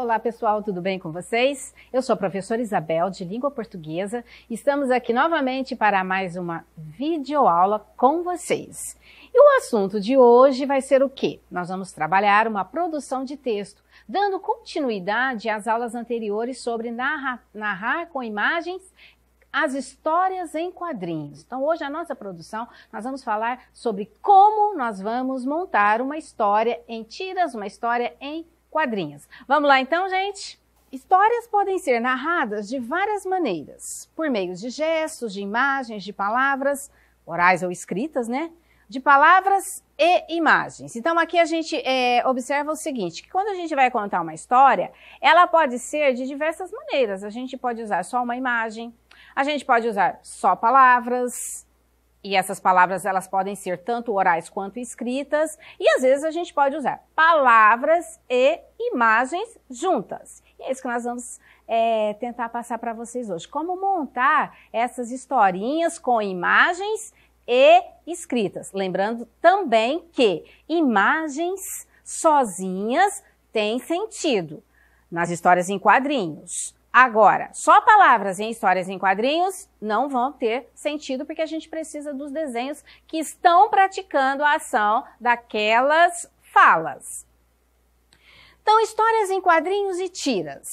Olá pessoal, tudo bem com vocês? Eu sou a professora Isabel de Língua Portuguesa e estamos aqui novamente para mais uma videoaula com vocês. E o assunto de hoje vai ser o quê? Nós vamos trabalhar uma produção de texto, dando continuidade às aulas anteriores sobre narrar, narrar com imagens as histórias em quadrinhos. Então, hoje a nossa produção, nós vamos falar sobre como nós vamos montar uma história em tiras, uma história em quadrinhos quadrinhos. Vamos lá então, gente? Histórias podem ser narradas de várias maneiras, por meio de gestos, de imagens, de palavras, orais ou escritas, né? De palavras e imagens. Então aqui a gente é, observa o seguinte, que quando a gente vai contar uma história, ela pode ser de diversas maneiras. A gente pode usar só uma imagem, a gente pode usar só palavras, e essas palavras elas podem ser tanto orais quanto escritas, e às vezes a gente pode usar palavras e imagens juntas. E é isso que nós vamos é, tentar passar para vocês hoje. Como montar essas historinhas com imagens e escritas. Lembrando também que imagens sozinhas têm sentido nas histórias em quadrinhos. Agora, só palavras em histórias em quadrinhos não vão ter sentido porque a gente precisa dos desenhos que estão praticando a ação daquelas falas. Então, histórias em quadrinhos e tiras.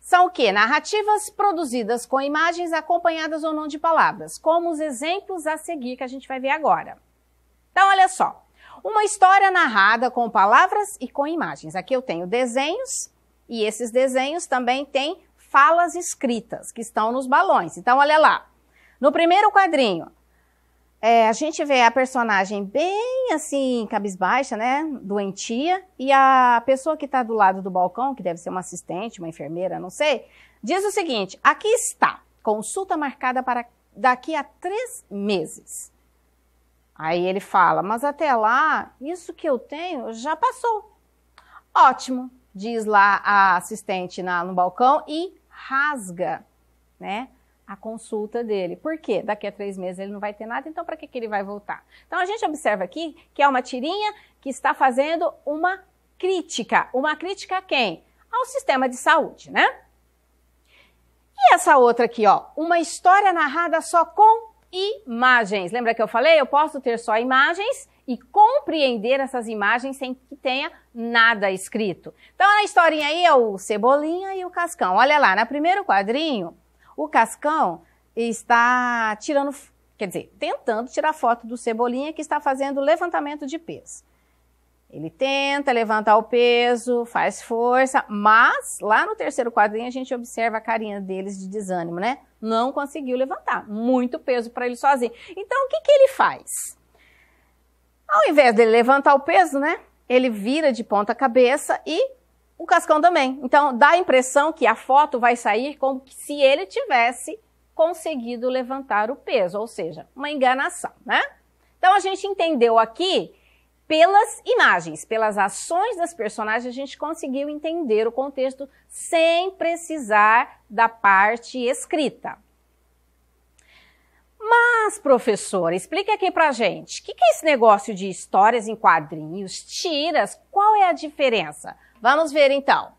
São o que? Narrativas produzidas com imagens acompanhadas ou não de palavras, como os exemplos a seguir que a gente vai ver agora. Então, olha só. Uma história narrada com palavras e com imagens. Aqui eu tenho desenhos e esses desenhos também têm falas escritas, que estão nos balões. Então, olha lá. No primeiro quadrinho, é, a gente vê a personagem bem assim, cabisbaixa, né? Doentia. E a pessoa que está do lado do balcão, que deve ser uma assistente, uma enfermeira, não sei, diz o seguinte: aqui está, consulta marcada para daqui a três meses. Aí ele fala, mas até lá, isso que eu tenho já passou. Ótimo, diz lá a assistente na, no balcão, e rasga, né? A consulta dele. Por quê? Daqui a três meses ele não vai ter nada, então para que, que ele vai voltar? Então a gente observa aqui que é uma tirinha que está fazendo uma crítica. Uma crítica a quem? Ao sistema de saúde, né? E essa outra aqui, ó, uma história narrada só com imagens. Lembra que eu falei? Eu posso ter só imagens e compreender essas imagens sem que tenha nada escrito. Então, na historinha aí é o Cebolinha e o Cascão. Olha lá, no primeiro quadrinho, o Cascão está tirando, quer dizer, tentando tirar foto do Cebolinha que está fazendo levantamento de peso. Ele tenta levantar o peso, faz força, mas lá no terceiro quadrinho a gente observa a carinha deles de desânimo, né? Não conseguiu levantar, muito peso para ele sozinho. Então o que, que ele faz? Ao invés dele levantar o peso, né? Ele vira de ponta cabeça e o cascão também. Então dá a impressão que a foto vai sair como se ele tivesse conseguido levantar o peso, ou seja, uma enganação, né? Então a gente entendeu aqui pelas imagens, pelas ações das personagens, a gente conseguiu entender o contexto sem precisar da parte escrita. Mas, professora, explique aqui pra gente, o que, que é esse negócio de histórias em quadrinhos, tiras, qual é a diferença? Vamos ver então.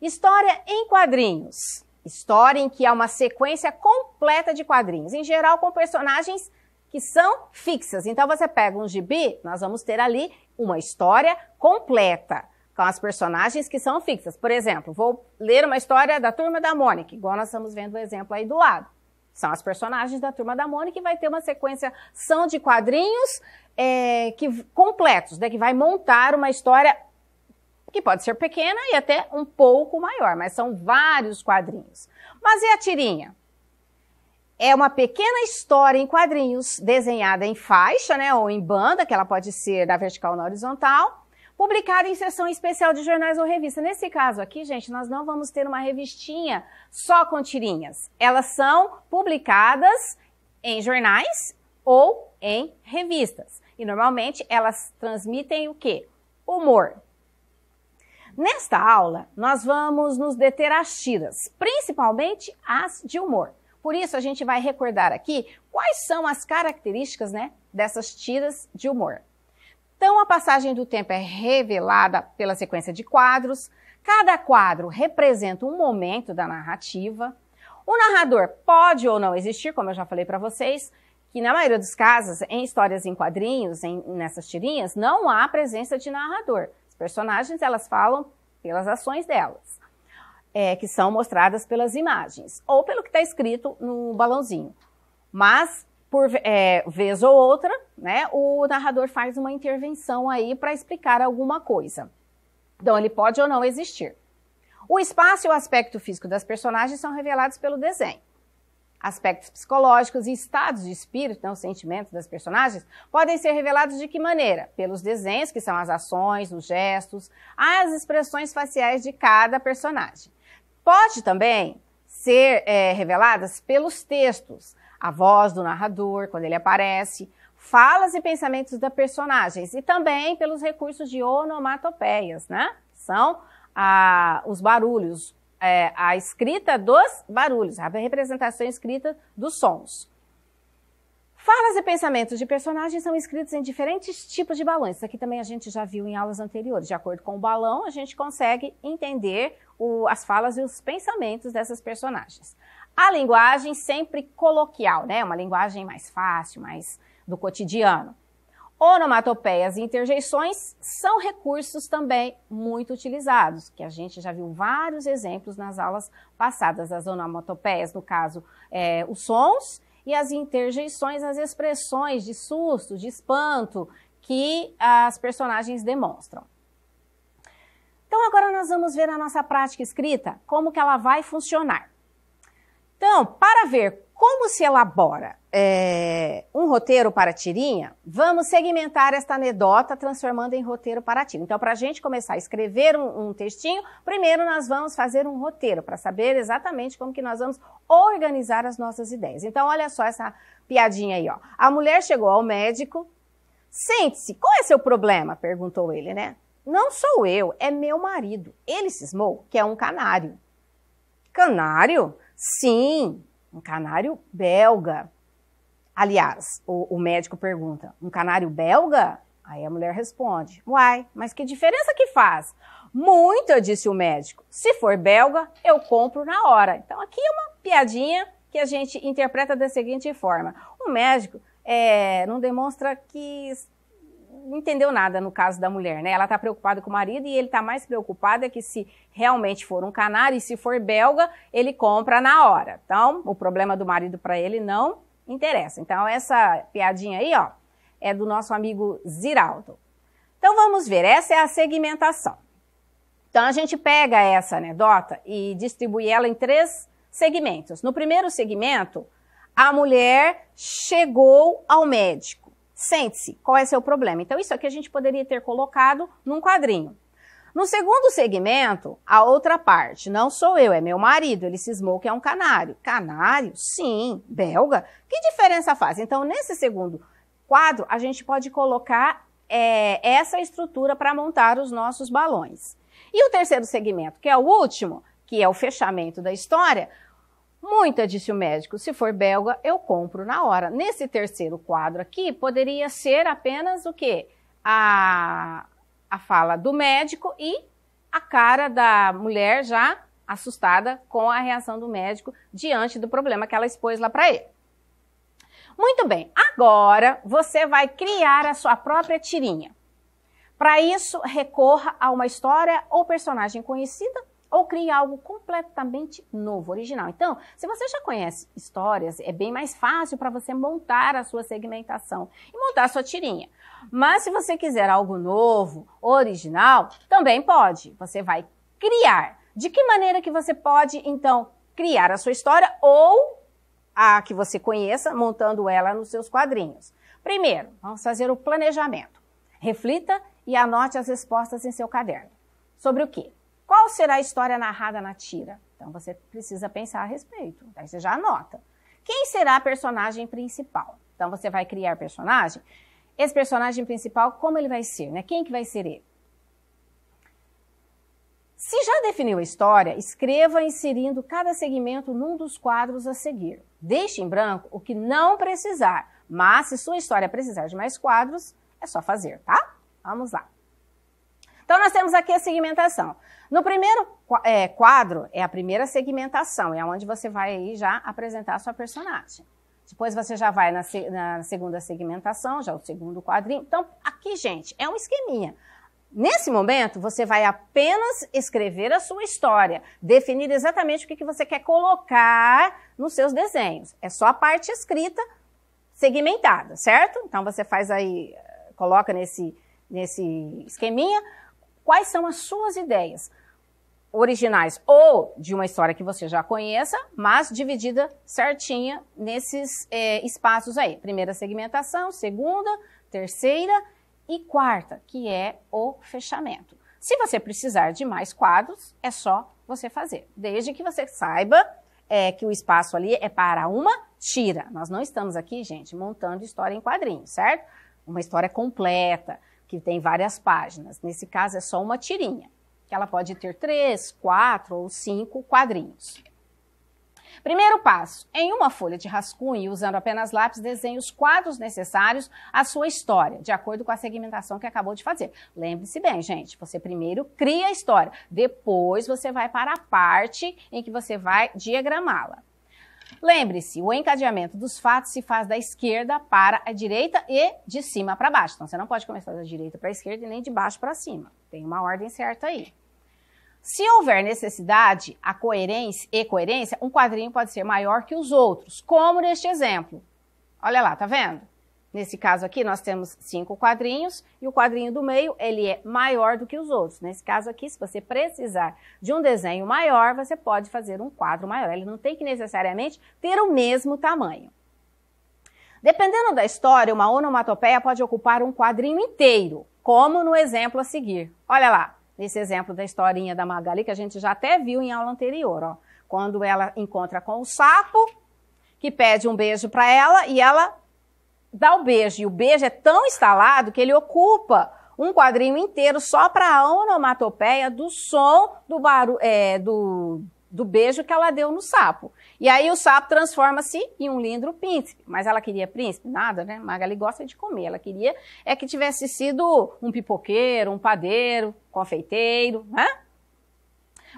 História em quadrinhos. História em que há uma sequência completa de quadrinhos, em geral com personagens que são fixas. Então você pega um gibi, nós vamos ter ali uma história completa com as personagens que são fixas. Por exemplo, vou ler uma história da Turma da Mônica, igual nós estamos vendo o exemplo aí do lado. São as personagens da Turma da Mônica e vai ter uma sequência são de quadrinhos é, que, completos, né, que vai montar uma história que pode ser pequena e até um pouco maior, mas são vários quadrinhos. Mas e a tirinha? É uma pequena história em quadrinhos desenhada em faixa, né, ou em banda, que ela pode ser da vertical ou na horizontal, publicada em sessão especial de jornais ou revista. Nesse caso aqui, gente, nós não vamos ter uma revistinha só com tirinhas. Elas são publicadas em jornais ou em revistas. E normalmente elas transmitem o quê? Humor. Nesta aula, nós vamos nos deter às tiras, principalmente as de humor. Por isso, a gente vai recordar aqui quais são as características né, dessas tiras de humor. Então, a passagem do tempo é revelada pela sequência de quadros. Cada quadro representa um momento da narrativa. O narrador pode ou não existir, como eu já falei para vocês, que na maioria dos casos, em histórias em quadrinhos, em, nessas tirinhas, não há presença de narrador. Os personagens, elas falam pelas ações delas é, que são mostradas pelas imagens, ou pelo que está escrito no balãozinho. Mas, por é, vez ou outra, né, o narrador faz uma intervenção aí para explicar alguma coisa. Então, ele pode ou não existir. O espaço e o aspecto físico das personagens são revelados pelo desenho. Aspectos psicológicos e estados de espírito, não né, sentimentos das personagens, podem ser revelados de que maneira? Pelos desenhos, que são as ações, os gestos, as expressões faciais de cada personagem. Pode também ser é, reveladas pelos textos, a voz do narrador, quando ele aparece, falas e pensamentos da personagens e também pelos recursos de onomatopeias, né? São a, os barulhos, é, a escrita dos barulhos, a representação escrita dos sons. Falas e pensamentos de personagens são escritos em diferentes tipos de balões. Isso aqui também a gente já viu em aulas anteriores. De acordo com o balão, a gente consegue entender o, as falas e os pensamentos dessas personagens. A linguagem sempre coloquial, né? Uma linguagem mais fácil, mais do cotidiano. Onomatopeias e interjeições são recursos também muito utilizados, que a gente já viu vários exemplos nas aulas passadas. As onomatopeias, no caso, é, os sons, e as interjeições, as expressões de susto, de espanto que as personagens demonstram. Então agora nós vamos ver a nossa prática escrita, como que ela vai funcionar. Então, para ver como se elabora é, um roteiro para tirinha, vamos segmentar esta anedota transformando em roteiro para tirinha. Então, para a gente começar a escrever um, um, textinho, primeiro nós vamos fazer um roteiro para saber exatamente como que nós vamos organizar as nossas ideias. Então, olha só essa piadinha aí, ó. A mulher chegou ao médico, sente-se, qual é seu problema? Perguntou ele, né? Não sou eu, é meu marido. Ele cismou que é um canário. Canário? Sim, um canário belga. Aliás, o, o médico pergunta: um canário belga? Aí a mulher responde: Uai, mas que diferença que faz? Muita, disse o médico. Se for belga, eu compro na hora. Então aqui é uma piadinha que a gente interpreta da seguinte forma: o médico é, não demonstra que não entendeu nada no caso da mulher, né? Ela está preocupada com o marido e ele está mais preocupado é que se realmente for um canário e se for belga, ele compra na hora. Então, o problema do marido para ele não interessa. Então, essa piadinha aí, ó, é do nosso amigo Ziraldo. Então, vamos ver. Essa é a segmentação. Então, a gente pega essa anedota e distribui ela em três segmentos. No primeiro segmento, a mulher chegou ao médico. Sente-se, qual é seu problema? Então, isso aqui a gente poderia ter colocado num quadrinho. No segundo segmento, a outra parte, não sou eu, é meu marido, ele cismou que é um canário. Canário? Sim, belga. Que diferença faz? Então, nesse segundo quadro, a gente pode colocar é, essa estrutura para montar os nossos balões. E o terceiro segmento, que é o último, que é o fechamento da história, Muita, disse o médico. Se for belga, eu compro na hora. Nesse terceiro quadro aqui, poderia ser apenas o quê? A, a fala do médico e a cara da mulher já assustada com a reação do médico diante do problema que ela expôs lá para ele. Muito bem, agora você vai criar a sua própria tirinha. Para isso, recorra a uma história ou personagem conhecida ou crie algo completamente novo, original. Então, se você já conhece histórias, é bem mais fácil para você montar a sua segmentação e montar a sua tirinha. Mas se você quiser algo novo, original, também pode. Você vai criar. De que maneira que você pode, então, criar a sua história ou a que você conheça, montando ela nos seus quadrinhos? Primeiro, vamos fazer o planejamento. Reflita e anote as respostas em seu caderno. Sobre o quê? Qual será a história narrada na tira? Então você precisa pensar a respeito. Aí você já anota. Quem será a personagem principal? Então você vai criar personagem. Esse personagem principal, como ele vai ser? Né? Quem que vai ser ele? Se já definiu a história, escreva inserindo cada segmento num dos quadros a seguir. Deixe em branco o que não precisar, mas se sua história precisar de mais quadros, é só fazer, tá? Vamos lá. Então, nós temos aqui a segmentação. No primeiro é, quadro, é a primeira segmentação, é onde você vai aí já apresentar a sua personagem. Depois você já vai na, na segunda segmentação, já o segundo quadrinho. Então, aqui, gente, é um esqueminha. Nesse momento, você vai apenas escrever a sua história, definir exatamente o que você quer colocar nos seus desenhos. É só a parte escrita segmentada, certo? Então, você faz aí, eh, coloca nesse, nesse esqueminha quais são as suas ideias originais ou de uma história que você já conheça, mas dividida certinha nesses é, espaços aí. Primeira segmentação, segunda, terceira e quarta, que é o fechamento. Se você precisar de mais quadros, é só você fazer, desde que você saiba é, que o espaço ali é para uma tira. Nós não estamos aqui, gente, montando história em quadrinhos, certo? Uma história completa que tem várias páginas. Nesse caso é só uma tirinha, que ela pode ter três, quatro ou cinco quadrinhos. Primeiro passo: em uma folha de rascunho, usando apenas lápis, desenhe os quadros necessários à sua história, de acordo com a segmentação que acabou de fazer. Lembre-se bem, gente, você primeiro cria a história, depois você vai para a parte em que você vai diagramá-la. Lembre-se, o encadeamento dos fatos se faz da esquerda para a direita e de cima para baixo. Então, você não pode começar da direita para a esquerda e nem de baixo para cima. Tem uma ordem certa aí. Se houver necessidade, a coerência e coerência, um quadrinho pode ser maior que os outros, como neste exemplo. Olha lá, tá vendo? Nesse caso aqui, nós temos cinco quadrinhos e o quadrinho do meio, ele é maior do que os outros. Nesse caso aqui, se você precisar de um desenho maior, você pode fazer um quadro maior. Ele não tem que necessariamente ter o mesmo tamanho. Dependendo da história, uma onomatopeia pode ocupar um quadrinho inteiro, como no exemplo a seguir. Olha lá, nesse exemplo da historinha da Magali, que a gente já até viu em aula anterior, ó. Quando ela encontra com o sapo, que pede um beijo para ela e ela dá o beijo. E o beijo é tão instalado que ele ocupa um quadrinho inteiro só para a onomatopeia do som do, é, do, do beijo que ela deu no sapo. E aí o sapo transforma-se em um lindo príncipe. Mas ela queria príncipe? Nada, né? Magali gosta de comer. Ela queria é que tivesse sido um pipoqueiro, um padeiro, confeiteiro, né?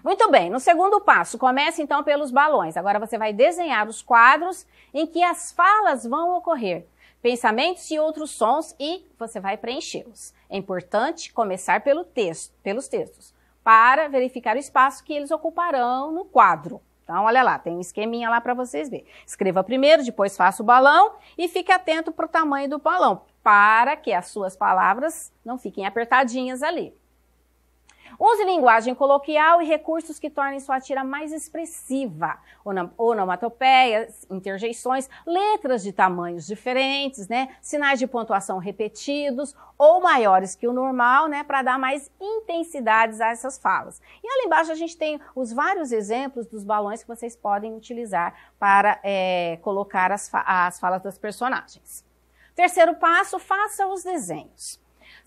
Muito bem, no segundo passo, comece então pelos balões. Agora você vai desenhar os quadros em que as falas vão ocorrer pensamentos e outros sons e você vai preenchê-los. É importante começar pelo texto, pelos textos, para verificar o espaço que eles ocuparão no quadro. Então, olha lá, tem um esqueminha lá para vocês verem. Escreva primeiro, depois faça o balão e fique atento para o tamanho do balão, para que as suas palavras não fiquem apertadinhas ali. Use linguagem coloquial e recursos que tornem sua tira mais expressiva. Onomatopeias, interjeições, letras de tamanhos diferentes, né? Sinais de pontuação repetidos ou maiores que o normal, né? Para dar mais intensidades a essas falas. E ali embaixo a gente tem os vários exemplos dos balões que vocês podem utilizar para é, colocar as, fa as falas das personagens. Terceiro passo, faça os desenhos.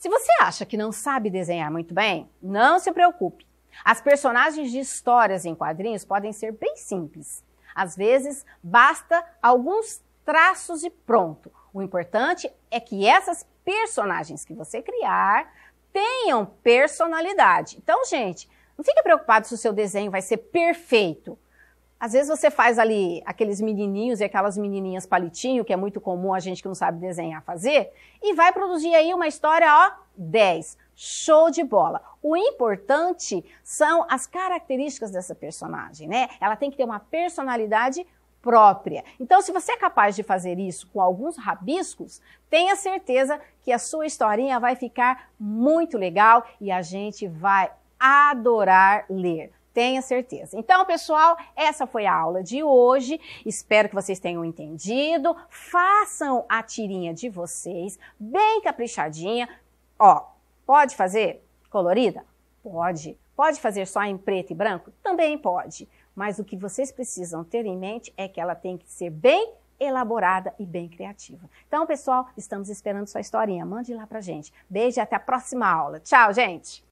Se você acha que não sabe desenhar muito bem, não se preocupe. As personagens de histórias em quadrinhos podem ser bem simples. Às vezes, basta alguns traços e pronto. O importante é que essas personagens que você criar tenham personalidade. Então, gente, não fique preocupado se o seu desenho vai ser perfeito. Às vezes você faz ali aqueles menininhos e aquelas menininhas palitinho, que é muito comum a gente que não sabe desenhar fazer, e vai produzir aí uma história, ó, 10. Show de bola. O importante são as características dessa personagem, né? Ela tem que ter uma personalidade própria. Então, se você é capaz de fazer isso com alguns rabiscos, tenha certeza que a sua historinha vai ficar muito legal e a gente vai adorar ler. Tenha certeza. Então, pessoal, essa foi a aula de hoje. Espero que vocês tenham entendido. Façam a tirinha de vocês, bem caprichadinha. Ó, pode fazer colorida? Pode. Pode fazer só em preto e branco? Também pode. Mas o que vocês precisam ter em mente é que ela tem que ser bem elaborada e bem criativa. Então, pessoal, estamos esperando sua historinha. Mande lá pra gente. Beijo e até a próxima aula. Tchau, gente!